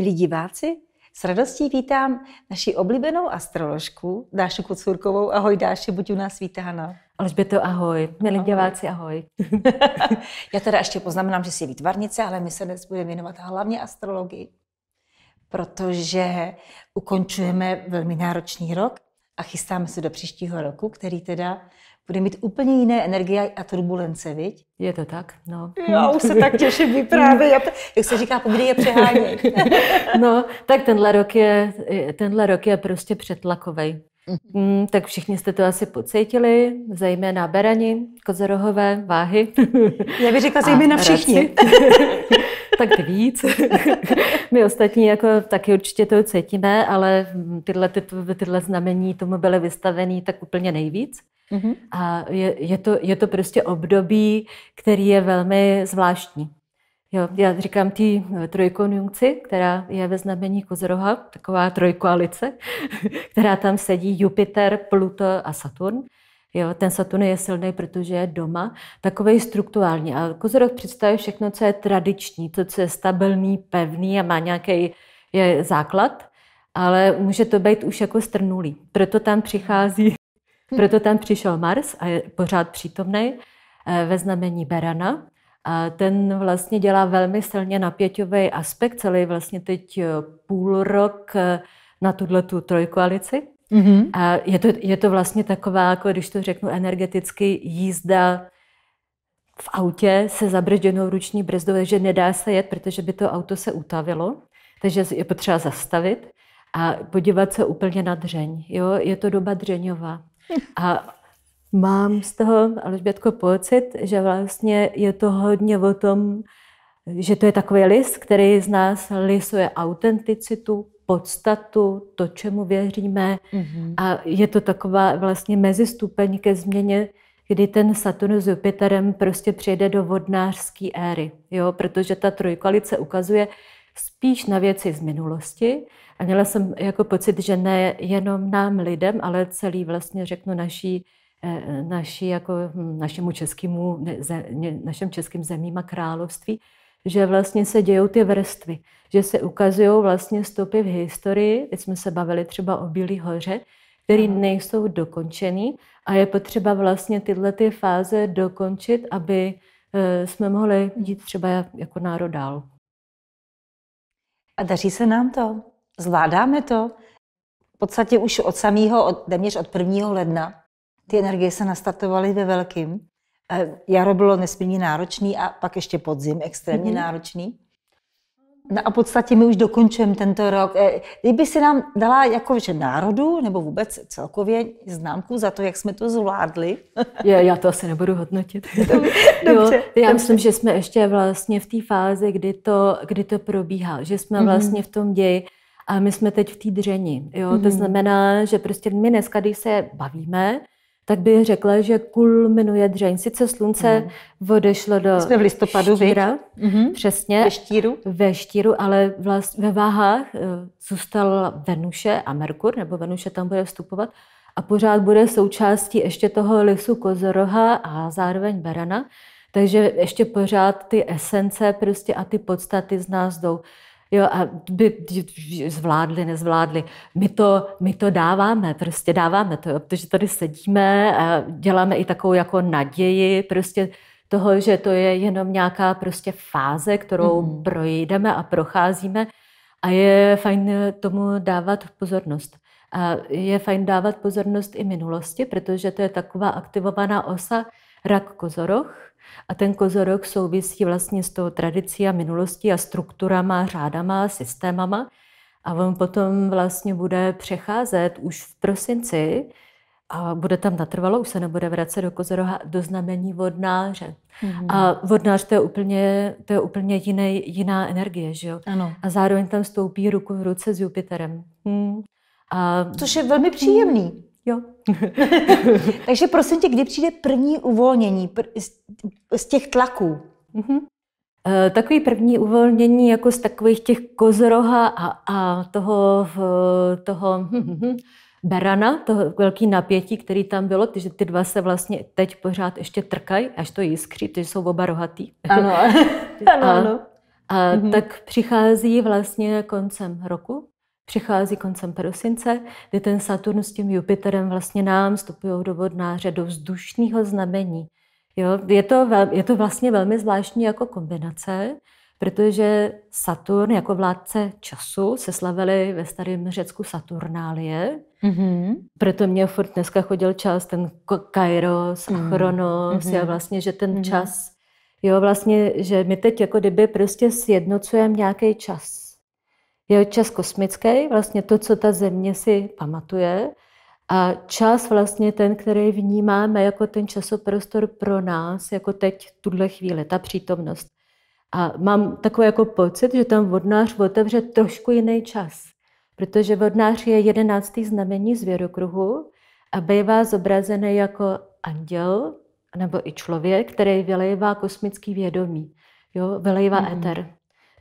Milí diváci, s radostí vítám naši oblíbenou astroložku Dášu Kucurkovou. Ahoj Dáši, buď u nás vítána. Alžběto, ahoj. Milí ahoj. diváci, ahoj. Já teda ještě poznamenám, že jsi výtvarnice, ale my se dnes budeme věnovat hlavně astrologii, protože ukončujeme velmi náročný rok a chystáme se do příštího roku, který teda bude mít úplně jiné energie a turbulence, viď? Je to tak, no. Já už se tak těším vyprávě, no. jak se říká, povídej je přehání. no, tak tenhle rok je, tenhle rok je prostě přetlakový. Mm, tak všichni jste to asi pocítili, zejména berani, kozorohové, váhy. Já bych řekla zejména všichni. tak víc. My ostatní jako taky určitě to cítíme, ale tyhle, ty, tyhle znamení tomu byly vystavený tak úplně nejvíc. Mm-hmm. A je, je, to, je to prostě období, který je velmi zvláštní. Jo, já říkám té trojkonjunkci, která je ve znamení Kozroha, taková trojkoalice, která tam sedí Jupiter, Pluto a Saturn. Jo, ten Saturn je silný, protože je doma, takový strukturální. A Kozorog představuje všechno, co je tradiční, to, co je stabilní, pevný a má nějaký je základ, ale může to být už jako strnulý. Proto tam přichází proto tam přišel Mars a je pořád přítomný eh, ve znamení Berana. A ten vlastně dělá velmi silně napěťový aspekt, celý vlastně teď eh, půl rok eh, na tuhle tu trojkoalici. Mm-hmm. A je to, je to vlastně taková, jako když to řeknu energeticky, jízda v autě se zabržděnou ruční brzdou, takže nedá se jet, protože by to auto se utavilo, takže je potřeba zastavit a podívat se úplně na dřeň. Jo? Je to doba dřeňová. A mám z toho, Alžbětko, pocit, že vlastně je to hodně o tom, že to je takový list, který z nás lisuje autenticitu, podstatu, to, čemu věříme. Mm-hmm. A je to taková vlastně mezistupeň ke změně, kdy ten Saturn s Jupiterem prostě přijde do vodnářské éry. Jo? Protože ta trojkalice ukazuje spíš na věci z minulosti a měla jsem jako pocit, že ne jenom nám lidem, ale celý vlastně řeknu naší, eh, naší jako, hm, našemu českému, našem českým zemím a království, že vlastně se dějou ty vrstvy, že se ukazují vlastně stopy v historii, teď jsme se bavili třeba o Bílý hoře, které nejsou dokončený a je potřeba vlastně tyhle ty fáze dokončit, aby eh, jsme mohli jít třeba jako národ dál. A daří se nám to? Zvládáme to? V podstatě už od samého, od, téměř od 1. ledna, ty energie se nastartovaly ve velkým. Eh, jaro bylo nesmírně náročný a pak ještě podzim extrémně mm-hmm. náročný. No a v podstatě my už dokončujeme tento rok. Eh, kdyby si nám dala jako že národu nebo vůbec celkově známku za to, jak jsme to zvládli? Já, já to asi nebudu hodnotit. Dobře, jo, já dobře. myslím, že jsme ještě vlastně v té fázi, kdy to, kdy to probíhá, že jsme mhm. vlastně v tom ději a my jsme teď v té dřeni. Jo? Mm-hmm. To mhm. znamená, že prostě my dneska, když se bavíme, tak bych řekla, že kulminuje dřeň. Sice slunce mm. odešlo do Jsme v listopadu, štíra, mm-hmm. přesně. Ve štíru. Ve štíru, ale vlast, ve váhách eh, zůstal Venuše a Merkur, nebo Venuše tam bude vstupovat a pořád bude součástí ještě toho lisu kozoroha a zároveň berana. Takže ještě pořád ty esence prostě a ty podstaty z nás jdou. Jo, a by zvládli, nezvládli. My to, my to dáváme, prostě dáváme to, jo, protože tady sedíme a děláme i takovou jako naději, prostě toho, že to je jenom nějaká prostě fáze, kterou mm. projdeme a procházíme a je fajn tomu dávat pozornost. A je fajn dávat pozornost i minulosti, protože to je taková aktivovaná osa rak kozoroch, a ten kozorok souvisí vlastně s tou tradicí a minulostí a strukturama, řádama, systémama. A on potom vlastně bude přecházet už v prosinci a bude tam natrvalo, už se nebude vracet do Kozoroha, do znamení vodnáře. Mm-hmm. A vodnář to je úplně, to je úplně jiný, jiná energie, že jo? Ano. A zároveň tam stoupí ruku v ruce s Jupiterem. Hmm. A, Což je velmi příjemný. Hmm. Jo. Takže prosím tě, kdy přijde první uvolnění z těch tlaků? Mm-hmm. Takový první uvolnění jako z takových těch kozoroha a, a toho, toho hm, hm, hm, berana, to velký napětí, který tam bylo, takže ty dva se vlastně teď pořád ještě trkají, až to jiskří, protože jsou oba rohatý. Ano, ano, ano. A, a mm-hmm. tak přichází vlastně koncem roku přichází koncem prosince, kdy ten Saturn s tím Jupiterem vlastně nám vstupují do vodnáře, do vzdušného znamení. Jo, je, to vel, je to vlastně velmi zvláštní jako kombinace, protože Saturn jako vládce času se slavili ve starém Řecku Saturnálie, mm-hmm. proto mě furt dneska chodil čas ten Kairos a Chronos mm-hmm. a mm-hmm. vlastně, že ten mm-hmm. čas, jo vlastně, že my teď jako kdyby prostě sjednocujeme nějaký čas je čas kosmický, vlastně to, co ta země si pamatuje, a čas vlastně ten, který vnímáme jako ten časoprostor pro nás, jako teď, tuhle chvíli, ta přítomnost. A mám takový jako pocit, že tam vodnář otevře trošku jiný čas, protože vodnář je jedenáctý znamení zvěrokruhu a bývá zobrazený jako anděl nebo i člověk, který vylejvá kosmický vědomí, jo, vylejvá mm. éter.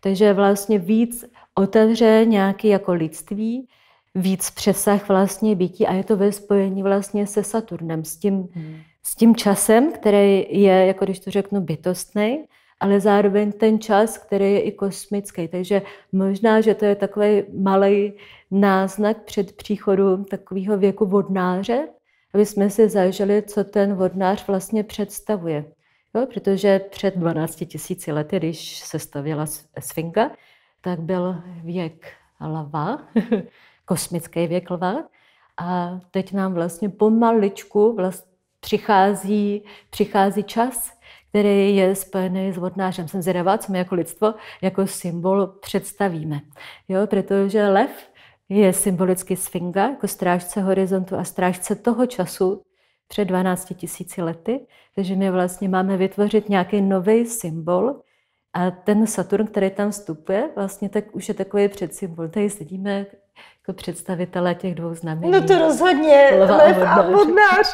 Takže vlastně víc otevře nějaký jako lidství, víc přesah vlastně bytí a je to ve spojení vlastně se Saturnem, s tím, hmm. s tím časem, který je, jako když to řeknu, bytostný, ale zároveň ten čas, který je i kosmický. Takže možná, že to je takový malý náznak před příchodu takového věku vodnáře, aby jsme si zažili, co ten vodnář vlastně představuje. Jo, protože před 12 tisíci lety, když se stavěla Sfinga, tak byl věk lva, kosmický věk lva. A teď nám vlastně pomaličku vlast přichází, přichází čas, který je spojený s vodnářem. Jsem zvědavá, co my jako lidstvo, jako symbol představíme. Jo, protože lev je symbolicky sfinga, jako strážce horizontu a strážce toho času před 12 000 lety. Takže my vlastně máme vytvořit nějaký nový symbol, a ten Saturn, který tam vstupuje, vlastně tak už je takový předsymbol. Tady sedíme jako představitelé těch dvou znamení. No to rozhodně, lev a vodnář.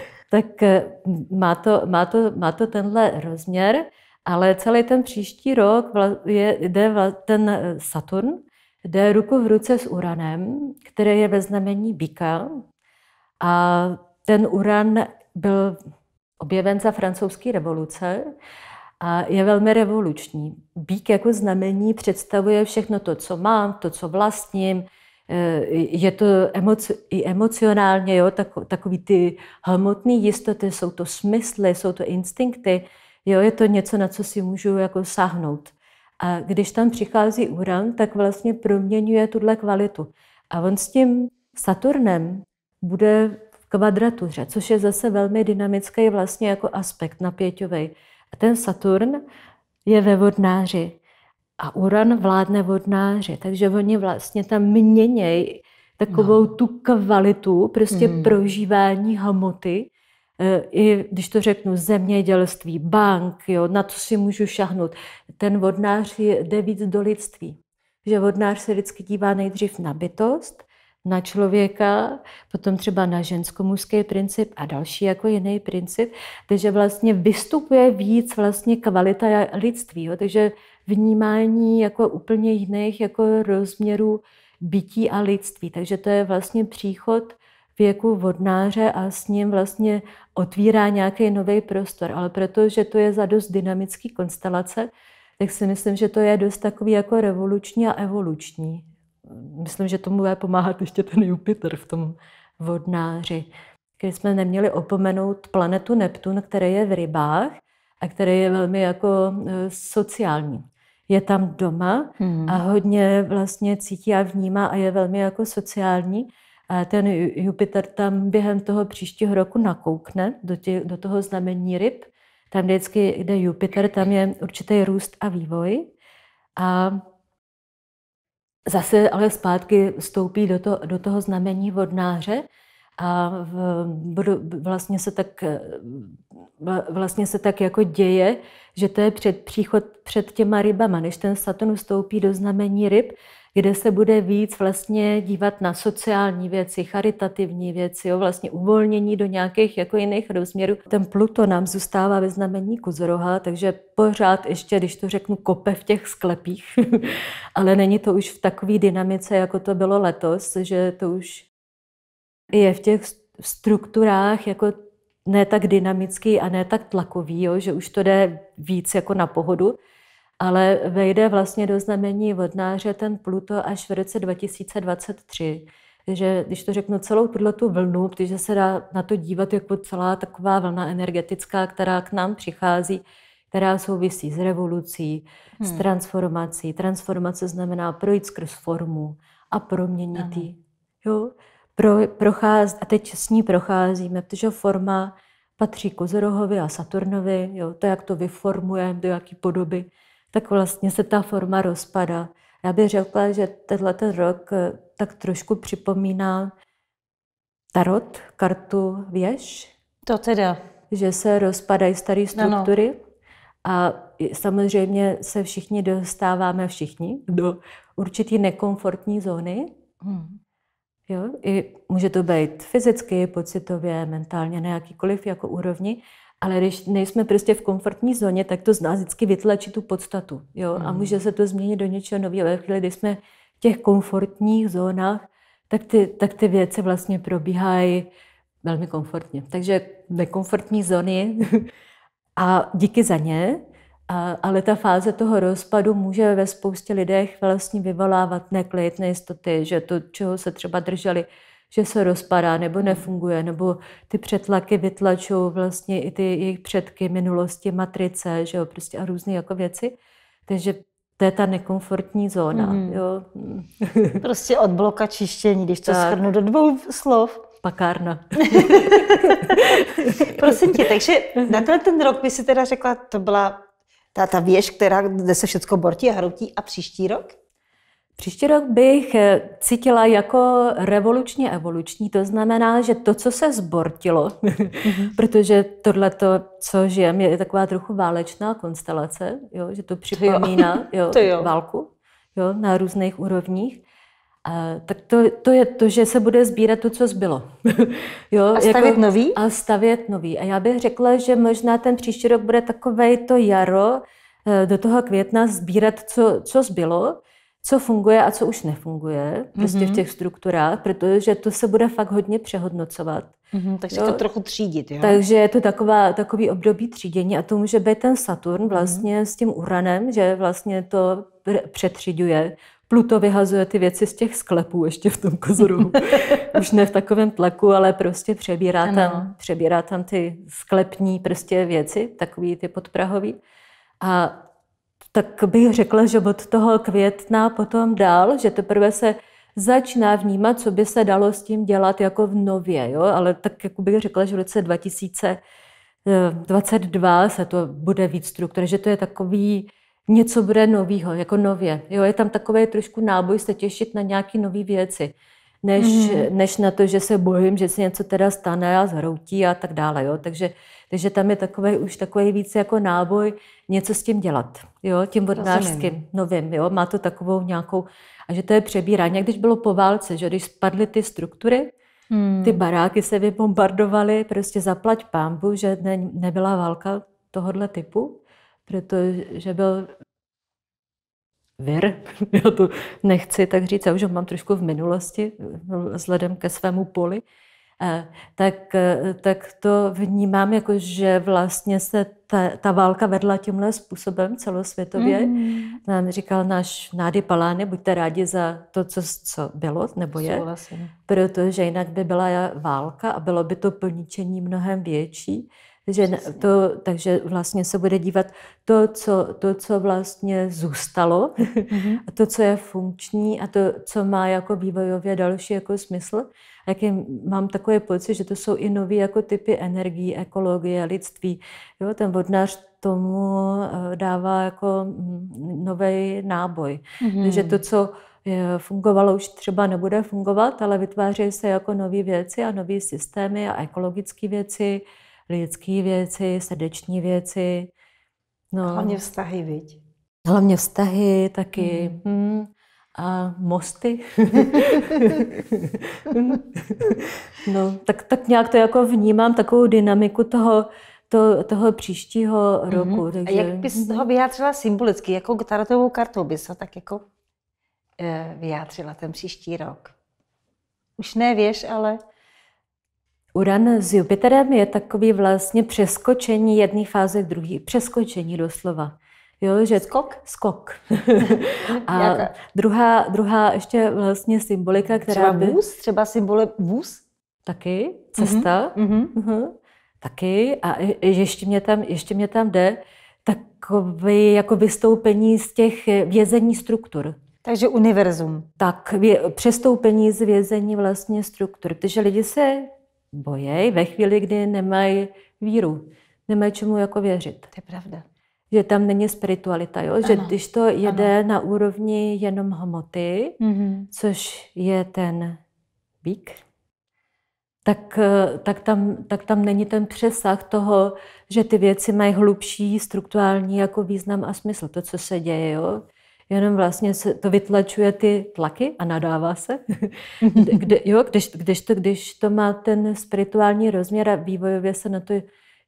tak eh, má to, má, to, má to tenhle rozměr, ale celý ten příští rok je, jde ten eh, Saturn, jde ruku v ruce s Uranem, který je ve znamení Bika. A ten Uran byl objeven za francouzské revoluce a je velmi revoluční. Bík jako znamení představuje všechno to, co mám, to, co vlastním, eh, je to emoci, i emocionálně, jo, tak, takový ty hmotné jistoty, jsou to smysly, jsou to instinkty, jo, je to něco, na co si můžu jako sáhnout. A když tam přichází uran, tak vlastně proměňuje tuhle kvalitu. A on s tím Saturnem bude v kvadratuře, což je zase velmi dynamický vlastně jako aspekt napěťový. A ten Saturn je ve vodnáři a Uran vládne vodnáři, takže oni vlastně tam měnějí takovou no. tu kvalitu prostě mm. prožívání hamoty, e, i když to řeknu, zemědělství, bank, jo, na to si můžu šahnout. Ten vodnář jde víc do lidství. Že vodnář se vždycky dívá nejdřív na bytost, na člověka, potom třeba na žensko-mužský princip a další jako jiný princip, takže vlastně vystupuje víc vlastně kvalita lidství, jo? takže vnímání jako úplně jiných jako rozměrů bytí a lidství. Takže to je vlastně příchod věku vodnáře a s ním vlastně otvírá nějaký nový prostor. Ale protože to je za dost dynamický konstelace, tak si myslím, že to je dost takový jako revoluční a evoluční myslím, že tomu bude pomáhat ještě ten Jupiter v tom vodnáři. Když jsme neměli opomenout planetu Neptun, který je v rybách a který je velmi jako e, sociální. Je tam doma hmm. a hodně vlastně cítí a vnímá a je velmi jako sociální. A ten Jupiter tam během toho příštího roku nakoukne do, tě, do toho znamení ryb. Tam vždycky, kde Jupiter, tam je určitý růst a vývoj. A zase ale zpátky stoupí do, to, do toho znamení vodnáře a v, vlastně, se tak, vlastně se tak jako děje, že to je před příchod před těma rybama. Než ten Saturn vstoupí do znamení ryb, kde se bude víc vlastně dívat na sociální věci, charitativní věci, jo, vlastně uvolnění do nějakých jako jiných rozměrů. Ten Pluto nám zůstává ve znamení Kuzoroha, takže pořád ještě, když to řeknu, kope v těch sklepích, ale není to už v takové dynamice, jako to bylo letos, že to už je v těch strukturách jako ne tak dynamický a ne tak tlakový, jo, že už to jde víc jako na pohodu ale vejde vlastně do znamení vodnáře ten Pluto až v roce 2023. Takže když to řeknu celou tuhle tu vlnu, protože se dá na to dívat jako celá taková vlna energetická, která k nám přichází, která souvisí s revolucí, hmm. s transformací. Transformace znamená projít skrz formu a proměnit ji. Jo? Pro, procház, a teď s ní procházíme, protože forma patří Kozorohovi a Saturnovi, jo? to, jak to vyformujeme, do jaké podoby tak vlastně se ta forma rozpadá. Já bych řekla, že tenhle ten rok eh, tak trošku připomíná tarot, kartu věž. To teda. Že se rozpadají staré struktury. Ano. A samozřejmě se všichni dostáváme, všichni, do určitý nekomfortní zóny. Hmm. Jo? I může to být fyzicky, pocitově, mentálně, na jakýkoliv jako úrovni. Ale když nejsme prostě v komfortní zóně, tak to z nás vždycky vytlačí tu podstatu. Jo? Mm. A může se to změnit do něčeho nového. Ve chvíli, kdy jsme v těch komfortních zónách, tak ty, tak ty věci vlastně probíhají velmi komfortně. Takže nekomfortní zóny a díky za ně, a, ale ta fáze toho rozpadu může ve spoustě lidech vlastně vyvolávat neklid, nejistoty, že to, čeho se třeba drželi, že se rozpadá nebo nefunguje, nebo ty přetlaky vytlačují vlastně i ty jejich předky minulosti, matrice, že jo, prostě a různé jako věci. Takže to je ta nekomfortní zóna. Mm. Jo. prostě od bloka čištění, když to tak. schrnu do dvou slov. Pakárna. Prosím tě, takže mhm. na ten ten rok by si teda řekla, to byla ta, ta věž, která, kde se všechno bortí a hroutí a příští rok? Příští rok bych eh, cítila jako revolučně evoluční, to znamená, že to, co se zbortilo, mm-hmm. protože tohle, co žijeme, je taková trochu válečná konstelace, jo, že to připomíná jo. Jo, to jo. válku jo, na různých úrovních, a, tak to, to je to, že se bude sbírat to, co zbylo. jo, a jako stavět jako, nový? A stavět nový. A já bych řekla, že možná ten příští rok bude takové to jaro, eh, do toho května sbírat, co, co zbylo, co funguje a co už nefunguje prostě mm-hmm. v mhm. těch strukturách, protože to se bude fakt hodně přehodnocovat. Mm-hmm, takže jo? to trochu třídit, jo? Takže je to taková, takový období třídění a to může být ten Saturn mhm. vlastně mm-hmm. s tím Uranem, že vlastně to přetříduje, Pluto vyhazuje ty věci z těch sklepů ještě v tom kozoru. už ne v takovém tlaku, ale prostě přebírá tam, přebírá tam ty sklepní prostě věci, takový ty podprahový. A tak bych řekla, že od toho května potom dál, že teprve se začíná vnímat, co by se dalo s tím dělat jako v nově, jo? ale tak jako bych řekla, že v roce 2022 eh, se to bude víc struktur, že to je takový, něco bude novýho, jako nově. Jo? Je tam takový trošku náboj se těšit na nějaké nové věci než, mm. než na to, že se bojím, že se něco teda stane a zhroutí a tak dále. Jo? Takže, takže tam je takový, už takový víc jako náboj něco s tím dělat, jo? tím vodnářským novým. Jo? Má to takovou nějakou, a že to je přebírání. když bylo po válce, že když spadly ty struktury, Hmm. Ty baráky se vybombardovaly, prostě zaplať pámbu, že ne, nebyla válka tohohle typu, protože byl vir, já to nechci tak říct, já už ho mám trošku v minulosti, vzhledem ke svému poli, eh, tak, eh, tak to vnímám jako, že vlastně se ta, ta válka vedla tímhle způsobem celosvětově. Mm. Nám říkal náš Nády Palány, buďte rádi za to, co, co bylo nebo je, Souhlasím. protože jinak by byla válka a bylo by to poničení mnohem větší. Že to, takže vlastně se bude dívat to, co, to, co vlastně zůstalo, mm-hmm. a to, co je funkční a to, co má jako vývojově další jako smysl. A jak je, mám takové pocit, že to jsou i nové jako typy energií, ekologie, lidství. Jo, ten vodnář tomu eh, dává jako mm, nový náboj. Mm-hmm. Že to, co eh, fungovalo, už třeba nebude fungovat, ale vytvářejí se jako nové věci a nové systémy a ekologické věci lidské věci, srdeční věci. No. Hlavně vztahy, viď? Hlavně vztahy taky. Mm. Mm. A mosty. no, tak, tak nějak to jako vnímám, takovou dynamiku toho, to, toho příštího mhm. roku. Mm-hmm. Takže... A jak bys toho vyjádřila symbolicky? Jakou tarotovou kartou bys ho tak jako e, vyjádřila ten příští rok? Už ne ale... Uran s Jupiterem je takový vlastně přeskočení jedné fáze k druhé. Přeskočení doslova. Jo, že skok? Skok. a druhá, druhá ještě vlastně symbolika, která třeba by... vůz? Třeba symbole vůz? Taky. Cesta. Mm-hmm. Mm-hmm. Taky. A ještě mě tam, ještě mě tam jde takové jako vystoupení z těch vězení struktur. Takže univerzum. Tak, vě, přestoupení z vězení vlastně struktur, protože lidi se bojejí ve chvíli, kdy nemají víru, nemají čemu jako věřit. To je pravda. Že tam není spiritualita, jo? že když to jede ano. na úrovni jenom hmoty, mm-hmm. což je ten bík, tak, tak, tam, tak tam není ten přesah toho, že ty věci mají hlubší strukturální jako význam a smysl, to, co se děje. Jo? jenom vlastně se to vytlačuje ty tlaky a nadává se. Kde, jo, když, když, to, když to má ten spirituální rozměr a vývojově se na to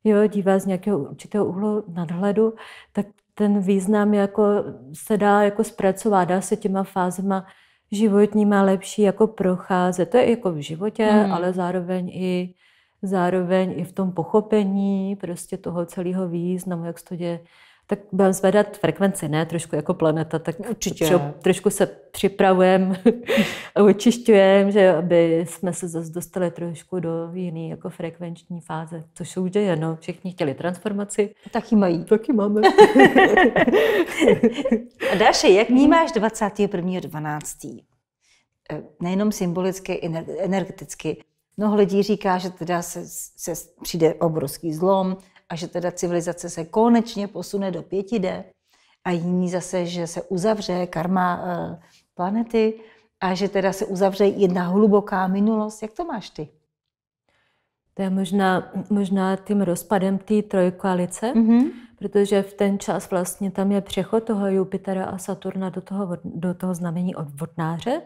jo, dívá z nějakého určitého úhlu nadhledu, tak ten význam jako se dá jako zpracovat, dá se těma fázema životníma lepší jako procházet. To je jako v životě, mm. ale zároveň i zároveň i v tom pochopení prostě toho celého významu, jak se to děje tak budeme zvedat frekvenci, ne? Trošku jako planeta, tak Určitě. Tři, trošku se připravujeme a očišťujeme, že aby jsme se zase dostali trošku do jiné jako frekvenční fáze, což se už je no. Všichni chtěli transformaci. Taky mají. Taky máme. a Dáše, jak vnímáš 21.12.? Eh, nejenom symbolicky, energeticky. Mnoho lidí říká, že teda se, se přijde obrovský zlom, a že teda civilizace se konečně posune do 5D a jiní zase, že se uzavře karma eh, planety a že teda se uzavře jedna hluboká minulost. Jak to máš ty? To je možná, možná tím rozpadem té trojkoalice, mm-hmm. protože v ten čas vlastně tam je přechod toho Jupitera a Saturna do toho, do toho znamení od vodnáře,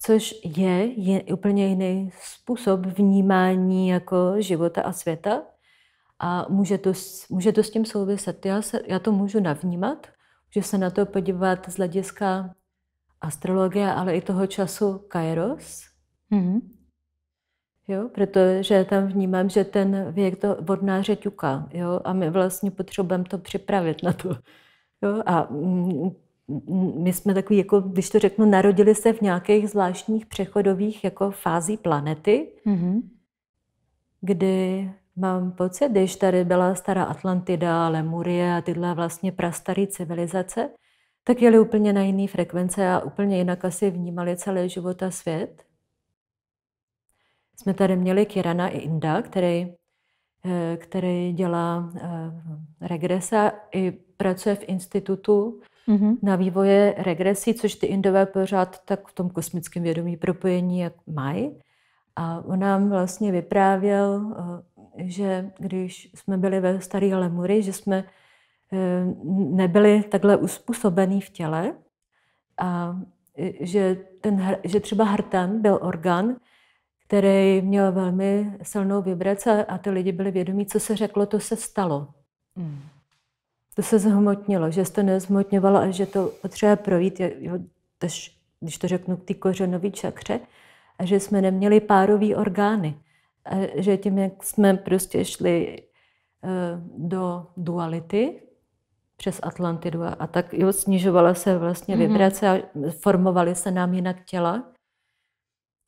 což je, je úplně jiný způsob vnímání jako života a světa a může to, může to s tím souviset. Já, se, já to můžu navnímat, že se na to podívat z hlediska astrologie, ale i toho času Kairos. Mm-hmm. Jo, protože tam vnímám, že ten věk to vodnáře ťuká, jo, a my vlastně potřebujeme to připravit na to. Jo, a my jsme takový, jako, když to řeknu, narodili se v nějakých zvláštních přechodových jako fází planety, mm-hmm. kdy Mám pocit, když tady byla stará Atlantida, Lemurie a tyhle vlastně prastaré civilizace, tak jeli úplně na jiný frekvence a úplně jinak asi vnímali celé život a svět. Jsme tady měli Kirana i Inda, který, eh, který dělá eh, regrese i pracuje v institutu mm-hmm. na vývoje regresí, což ty Indové pořád tak v tom kosmickém vědomí propojení jak mají. A on nám vlastně vyprávěl eh, že když jsme byli ve staré Lemury, že jsme eh, nebyli takhle uspůsobení v těle a eh, že, ten, že třeba hrtan byl orgán, který měl velmi silnou vibraci a ty lidi byli vědomí, co se řeklo, to se stalo. Hmm. To se zhmotnilo, že se to nezhmotňovalo a že to potřeba projít, jo, tež, když to řeknu, ty té kořenové čakře, a že jsme neměli párový orgány. A že tím, jak jsme prostě šli eh, do duality, přes Atlantidu a tak jo, snižovala se vlastně mhm. vibrace a formovaly se nám jinak těla.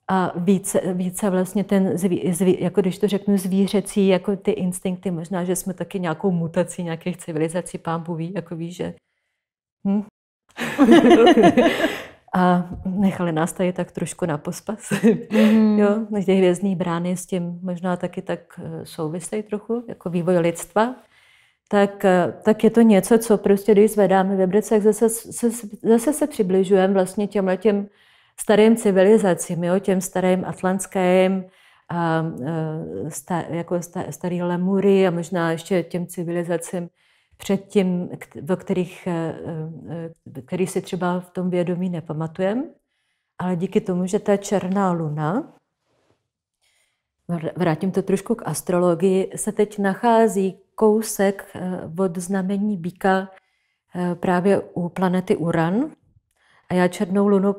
A více, více vlastně ten, zví, zví, jako když to řeknu, zvířecí, jako ty instinkty, možná, že jsme taky nějakou mutací nějakých civilizací, pán ví, jako ví, že... Hm? a nechali nás tady tak trošku na pospas. Mm. jo, ty hvězdní brány s tím možná taky tak eh, souvisejí trochu, jako vývoj lidstva. Tak, eh, tak je to něco, co prostě, když zvedáme vibrace, tak zase, se, zase se přibližujeme vlastně těmhle těm starým civilizacím, jo, těm starým atlantským, a, a, eh, sta, jako sta, starý Lemury a možná ještě těm civilizacím, předtím, o kterých, eh, eh, který si třeba v tom vědomí nepamatujeme, ale díky tomu, že ta černá luna, vrátím to trošku k astrologii, se teď nachází kousek eh, od znamení býka právě u planety Uran. A já černou lunu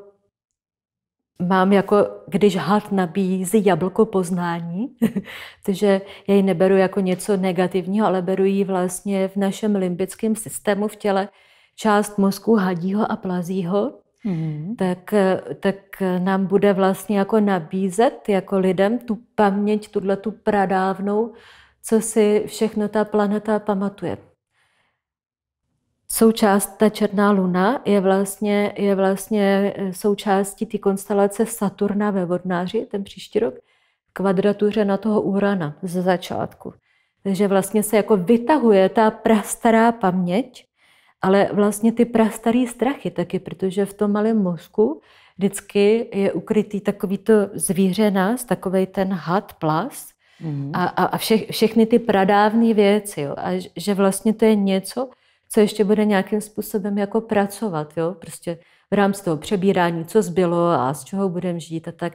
mám jako, když had nabízí jablko poznání, takže já ji neberu jako něco negativního, ale beru ji vlastně v našem limbickém systému v těle část mozku hadího a plazího, mm-hmm. tak, tak nám bude vlastně jako nabízet jako lidem tu paměť, tuhle tu pradávnou, co si všechno ta planeta pamatuje součást, ta černá luna je vlastně, je vlastně eh, součástí té konstelace Saturna ve Vodnáři, ten příští rok, kvadratuře na toho Urana ze začátku. Takže vlastně se jako vytahuje ta prastará paměť, ale vlastně ty prastarý strachy taky, protože v tom malém mozku vždycky je ukrytý takový to zvíře nás, takový ten had, plas mm. a, a, a vše, všechny ty pradávné věci. Jo. A že vlastně to je něco, co ještě bude nějakým způsobem jako pracovat, jo? prostě v rámci toho přebírání, co zbylo a z čeho budeme žít a tak.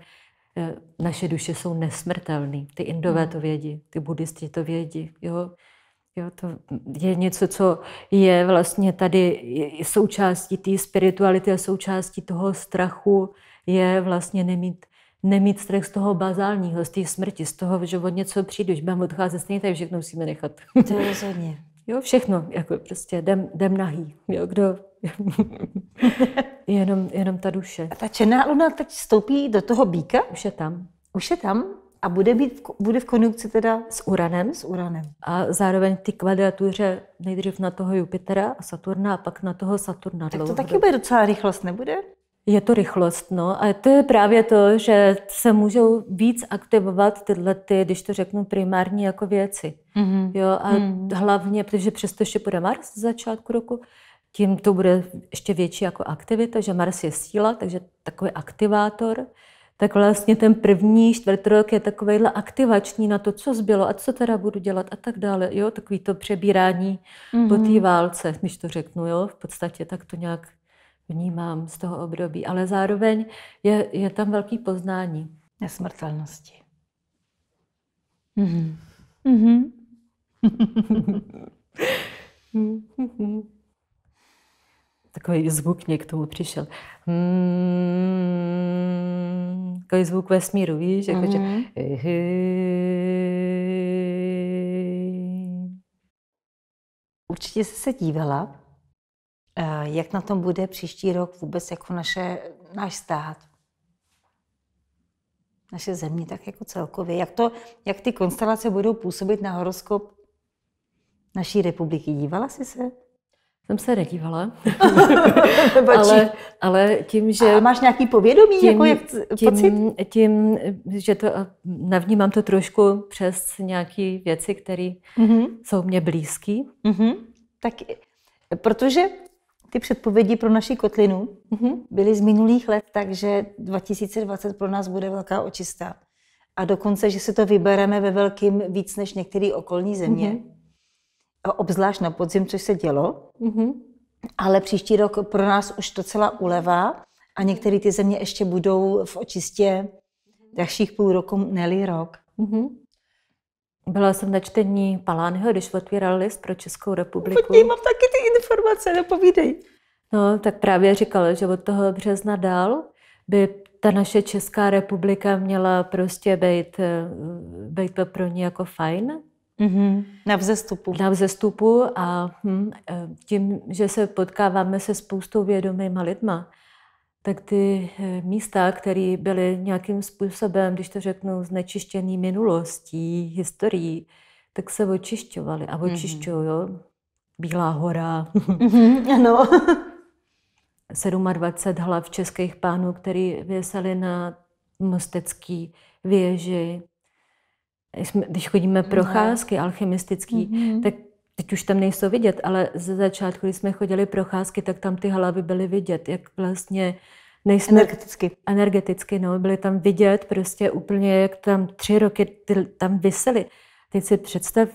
Eh, naše duše jsou nesmrtelné. Ty indové hmm. to vědí, ty buddhisti to vědí. Jo? Jo, to je něco, co je vlastně tady součástí té spirituality a součástí toho strachu je vlastně nemít, nemít strach z toho bazálního, z té smrti, z toho, že od něco přijdu, že mám odcházet stejně, tak všechno musíme nechat. To rozhodně. Jo, všechno, jako prostě jdem, jdem nahý. Jo, kdo... jenom, jenom ta duše. A ta černá luna teď vstoupí do toho býka? Už je tam. Už je tam? A bude, být, bude v konjunkci teda s Uranem? S Uranem. A zároveň ty kvadratuře nejdřív na toho Jupitera a Saturna a pak na toho Saturna. Tak to taky bude docela rychlost, nebude? Je to rychlost, no. A to je právě to, že se můžou víc aktivovat tyhle ty, když to řeknu, primární jako věci. Mm-hmm. Jo, a mm-hmm. hlavně, protože přesto ještě bude Mars z začátku roku, tím to bude ještě větší jako aktivita, že Mars je síla, takže takový aktivátor. Tak vlastně ten první čtvrtrok je takovýhle aktivační na to, co zbylo a co teda budu dělat a tak dále. Jo, takový to přebírání mm-hmm. po té mm-hmm. válce, když to řeknu, jo, v podstatě tak to nějak vnímám z toho období, ale zároveň je, je tam velký poznání. Nesmrtelnosti. Mm-hmm. Mm-hmm. Takový zvuk mě k tomu přišel. Hmm, takový zvuk vesmíru, víš? Jako, mm-hmm. že... Mhm. Určitě jsi se dívala Eh, jak na tom bude příští rok vůbec jako naše, náš stát? Naše země tak jako celkově. Jak, to, jak ty konstelace budou působit na horoskop naší republiky? Dívala jsi se? Jsem se nedívala, ale, ale tím, že... A máš nějaký povědomí, tím, jako jak tím, pocit? Tím, že to navnímám to trošku přes nějaké věci, které mm-hmm. jsou mě blízké. Mm-hmm. Tak protože ty předpovědi pro naši kotlinu mhm. byly z minulých let, takže 2020 pro nás bude velká očista. A dokonce, že se to vybereme ve velkým víc než některé okolní země. Mm-hmm. Obzvlášť na podzim, což se dělo. Mm-hmm. Ale příští rok pro nás už to celá ulevá a některé ty země ještě budou v očistě mhm. dalších půl roku, neli rok. Mm-hmm. Byla jsem na čtení Palányho, když otvíral list pro Českou republiku. Pod mám taky ty informace, nepovídej. No, tak právě říkal, že od toho března dál by ta naše Česká republika měla prostě být, eh, být pro ní jako fajn. Mm-hmm. Na vzestupu. Na vzestupu a hm, eh, tím, že se potkáváme se spoustou vědomýma lidma, tak ty eh, místa, které byly nějakým způsobem, když to řeknu, znečištěný minulostí, historií, tak se očišťovaly a mhm. očišťují, mm-hmm. Bílá hora. Mm-hmm, ano. 27 hlav českých pánů, který věseli na mostecký věži. Když chodíme procházky alchemistický, mm-hmm. tak teď už tam nejsou vidět, ale ze začátku, když jsme chodili procházky, tak tam ty hlavy byly vidět, jak vlastně nejsme... Energeticky. Energeticky, no, byly tam vidět prostě úplně, jak tam tři roky ty, tam vysely. Teď si představ,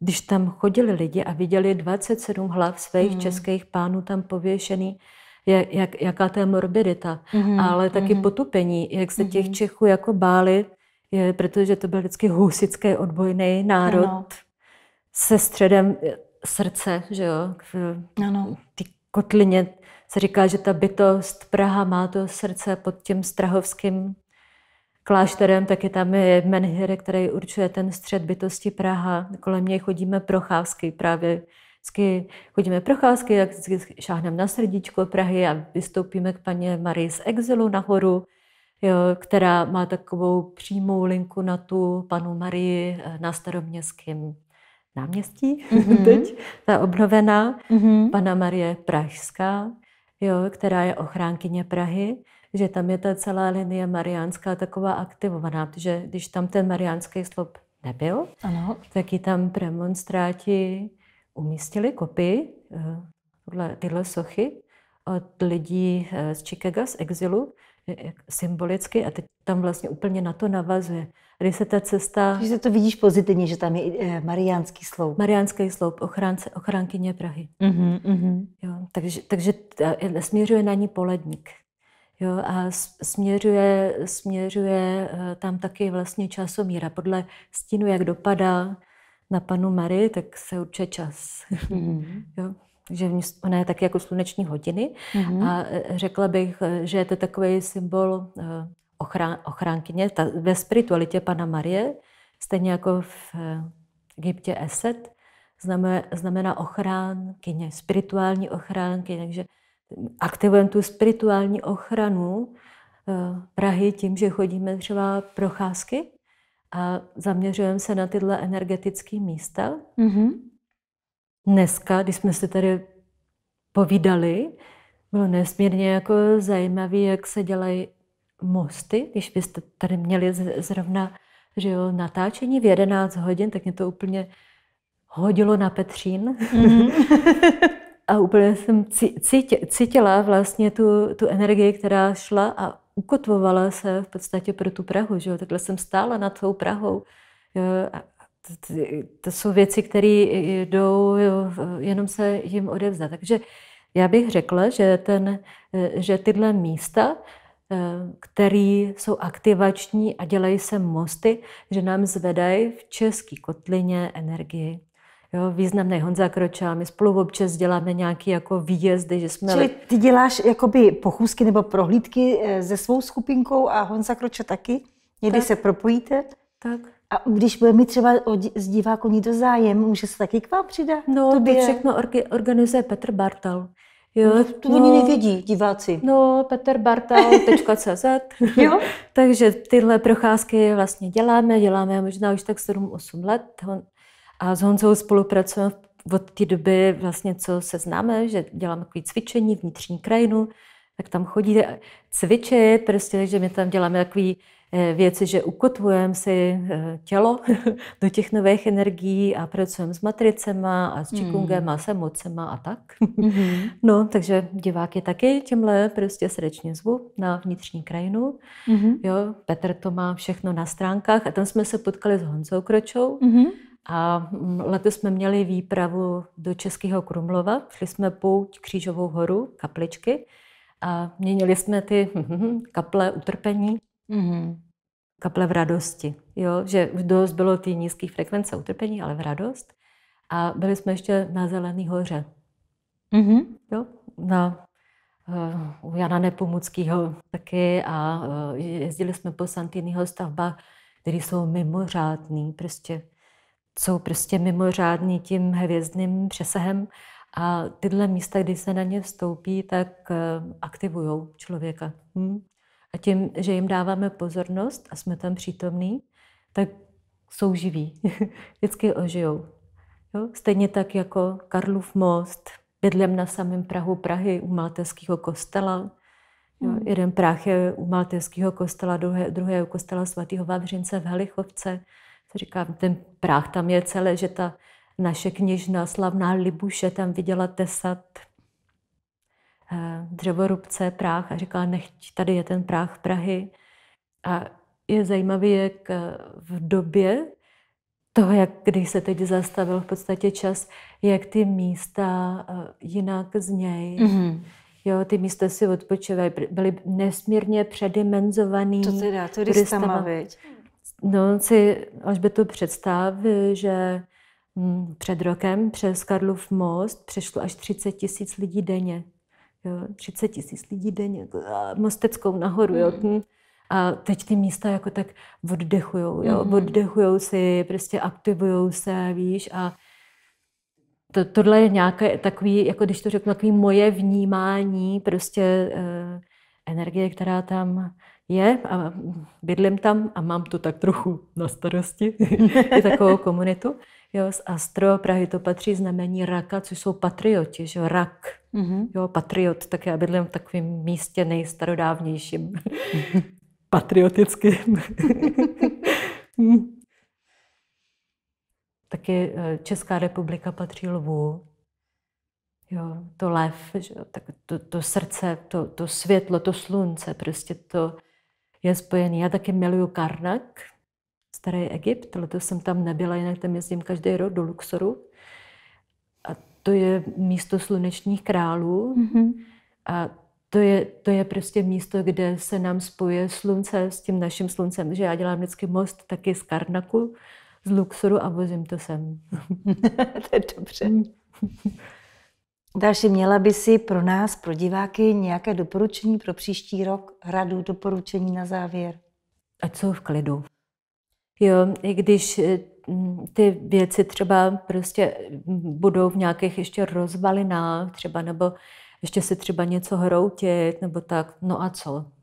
když tam chodili lidi a viděli 27 hlav svých hmm. českých pánů tam pověšený, jak, jak, jaká to je morbidita, hmm. ale taky hmm. potupení, jak se těch hmm. Čechů jako báli, je, protože to byl vždycky husický odbojný národ, ano se středem eh, srdce, že jo? V eh, ano. Ty kotlině se říká, že ta bytost Praha má to srdce pod tím strahovským klášterem, taky tam je menhir, který určuje ten střed bytosti Praha. Kolem něj chodíme procházky právě vždycky chodíme procházky, jak vždycky šáhneme na srdíčko Prahy a vystoupíme k paně Marie z exilu nahoru, jo, která má takovou přímou linku na tu panu Marii eh, na staroměstském náměstí mm-hmm. teď, ta obnovená, mm-hmm. pana Marie Pražská, jo, která je ochránkyně Prahy, že tam je ta celá linie mariánská taková aktivovaná, protože když tam ten mariánský sloup nebyl, ano. tak ji tam premonstráti umístili kopy, tyhle, eh, tyhle sochy od lidí eh, z Chicago, z exilu, symbolicky a teď tam vlastně úplně na to navazuje. Když se ta cesta... když se to vidíš pozitivně, že tam je eh, Mariánský sloup. Mariánský sloup, ochránce, ochránkyně Prahy. Mm-hmm, mm-hmm. Jo, takže takže eh, směřuje na ní poledník. Jo, a směřuje, směřuje eh, tam taky vlastně časomíra. Podle stínu, jak dopadá na panu Marie. tak se určuje čas. Mm-hmm. jo že ona je taky jako sluneční hodiny. Mm-hmm. A e, řekla bych, e, že je to takový symbol e, ochrán, ochránkyně ta, ve spiritualitě Pana Marie, stejně jako v Egyptě Eset, znamená, ochránkyně, spirituální ochránky. Takže aktivujeme tu spirituální ochranu Prahy tím, že chodíme třeba procházky a zaměřujeme se na tyhle energetické místa. Mm-hmm dneska, když jsme si tady povídali, bylo nesmírně jako zajímavé, jak se dělají mosty, když byste tady měli zrovna že jo, natáčení v 11 hodin, tak mě to úplně hodilo na Petřín. Mm-hmm. a úplně jsem cítila vlastně tu, tu energii, která šla a ukotvovala se v podstatě pro tu Prahu. Že jo? Takhle jsem stála nad tou Prahou jo? to, jsou věci, které jdou jenom se jim odevzdat. Takže já bych řekla, že, ten, že tyhle místa, eh, které jsou aktivační a dělají se mosty, že nám zvedají v české kotlině energii. Jo, významný Honza Kroča, my spolu občas děláme nějaké jako výjezdy, že jsme... Čili ty děláš jakoby pochůzky nebo prohlídky eh, se svou skupinkou a Honza Kroča taky? Někdy tak. se propojíte? Tak. A když bude mít třeba z diváku někdo zájem, může se taky k vám přidat? No, Tobě. to všechno organizuje Petr Bartal. Jo, no, to no, oni nevědí, diváci. No, peterbartal.cz jo? Takže tyhle procházky vlastně děláme, děláme možná už tak 7-8 let. A s Honzou spolupracujeme od té doby vlastně, co se známe, že děláme takové cvičení, vnitřní krajinu, tak tam chodí cvičit, prostě, takže my tam děláme takový Eh, věci, že ukotvujeme si eh, tělo do těch nových energií a pracujeme s matricema a s čikungem mm. a s emocema a tak. Mm-hmm. No, takže je taky tímhle prostě srdečně zvu na vnitřní krajinu. Mm-hmm. Jo, Petr to má všechno na stránkách a tam jsme se potkali s Honzou Kročou. Mm-hmm. A mm, letos jsme měli výpravu do Českého Krumlova. Šli jsme pouť Křížovou horu, kapličky. A měnili jsme ty kaple utrpení Mm-hmm. Kaple v radosti, jo? že už dost bylo ty nízké frekvence utrpení, ale v radost. A byli jsme ještě na Zelený hoře. Mm-hmm. Jo? Na uh, u Jana Nepomuckého taky a uh, jezdili jsme po Santiniho stavbách, které jsou mimořádný, prostě jsou prostě mimořádný tím hvězdným přesahem a tyhle místa, kdy se na ně vstoupí, tak uh, eh, aktivují člověka. Hm? A tím, že jim dáváme pozornost a jsme tam přítomní, tak jsou živí. Vždycky ožijou. Jo? Stejně tak jako Karlův most, bydlem na samém Prahu Prahy u Malteského kostela. Jo? Mm. Jeden práh je u Malteského kostela, druhé, druhé je u kostela svatého Vavřince v Helichovce. Se říká, ten práh tam je celé, že ta naše knižna slavná Libuše tam viděla tesat Eh, dřevorubce Práh a říkala, nechť tady je ten práh Prahy. A je zajímavé, jak eh, v době toho, jak když se teď zastavil v podstatě čas, jak ty místa eh, jinak znějí. Mm-hmm. Jo, ty místa si odpočívají, byly nesmírně předimenzovaný. To teda, turistama, viď? No, si až by to představ, že hm, před rokem přes Karlov most přešlo až 30 tisíc lidí denně jo, 30 tisíc lidí denně, jako, mosteckou nahoru, jo. Hmm. Hm. A teď ty místa jako tak oddechujou, jo, mm-hmm. oddechujou si, prostě aktivujou se, víš, a to, tohle je nějaké takový, jako když to řeknu, takový moje vnímání prostě eh, energie, která tam je a bydlím tam a mám to tak trochu na starosti, i takovou komunitu. Jo, z Astro Prahy to patří znamení raka, což jsou patrioti, že rak, Mm-hmm. Jo, patriot, tak já bydlím v takovém místě nejstarodávnějším. Patriotickým. Taky eh, Česká republika patří lvu. Jo, to lev, že, tak to, to srdce, to, to světlo, to slunce, prostě to je spojené. Já taky miluju Karnak, starý Egypt, letos jsem tam nebyla, jinak tam jezdím každý rok do Luxoru, to je místo slunečních králů mm-hmm. a to je, to je prostě místo, kde se nám spojuje slunce s tím naším sluncem. Že já dělám vždycky most taky z Karnaku, z Luxoru a vozím to sem. to je dobře. Další, měla by si pro nás, pro diváky, nějaké doporučení pro příští rok, radu, doporučení na závěr? Ať jsou v klidu. Jo, i když eh, ty věci třeba prostě budou v nějakých ještě rozbalinách třeba, nebo ještě si třeba něco hroutit, nebo tak, no a co?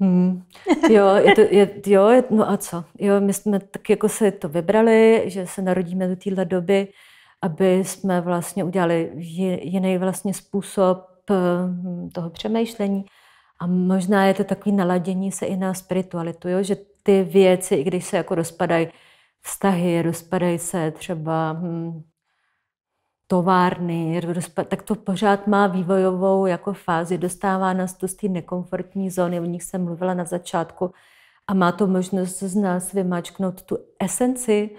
Hmm. Jo, je to, je, jo je, no a co? Jo, my jsme tak jako se to vybrali, že se narodíme do téhle doby, aby jsme vlastně udělali jiný vlastně způsob eh, toho přemýšlení. A možná je to takové naladění se i na spiritualitu, jo? že ty věci, i když se jako rozpadají vztahy, rozpadají se třeba hm, továrny, rozpad, tak to pořád má vývojovou jako fázi, dostává nás to z té nekomfortní zóny, o nich jsem mluvila na začátku, a má to možnost z nás vymačknout tu esenci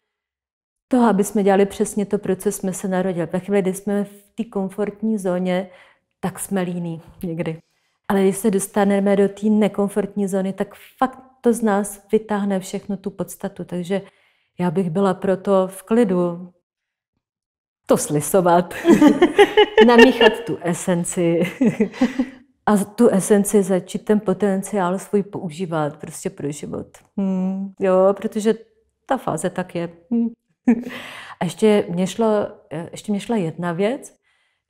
toho, aby jsme dělali přesně to, pro co jsme se narodili. Ve chvíli, kdy jsme v té komfortní zóně, tak jsme líní někdy. Ale když se dostaneme do té nekomfortní zóny, tak fakt to z nás vytáhne všechno tu podstatu. Takže já bych byla proto v klidu to slisovat, namíchat tu esenci a tu esenci začít ten potenciál svůj používat prostě pro život. Hmm, jo, protože ta fáze tak je. Hmm. A ještě mě, šlo, ještě mě šla jedna věc,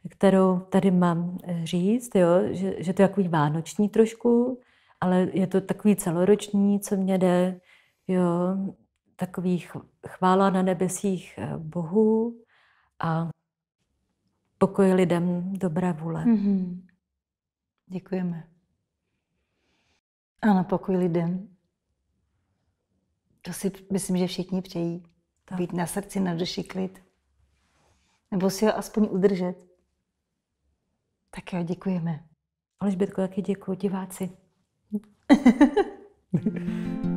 kterou tady mám říct, jo, že, že to je takový vánoční trošku, ale je to takový celoroční, co mě jde, jo, takový chvála na nebesích eh, Bohu a pokoj lidem dobré vůle. Mm-hmm. Děkujeme. Ano, pokoj lidem. To si myslím, že všichni přejí. Tak. Být na srdci, na duši klid. Nebo si ho aspoň udržet. Tak jo, děkujeme. Alžbětko, jaký děkuji diváci. Mm-hmm.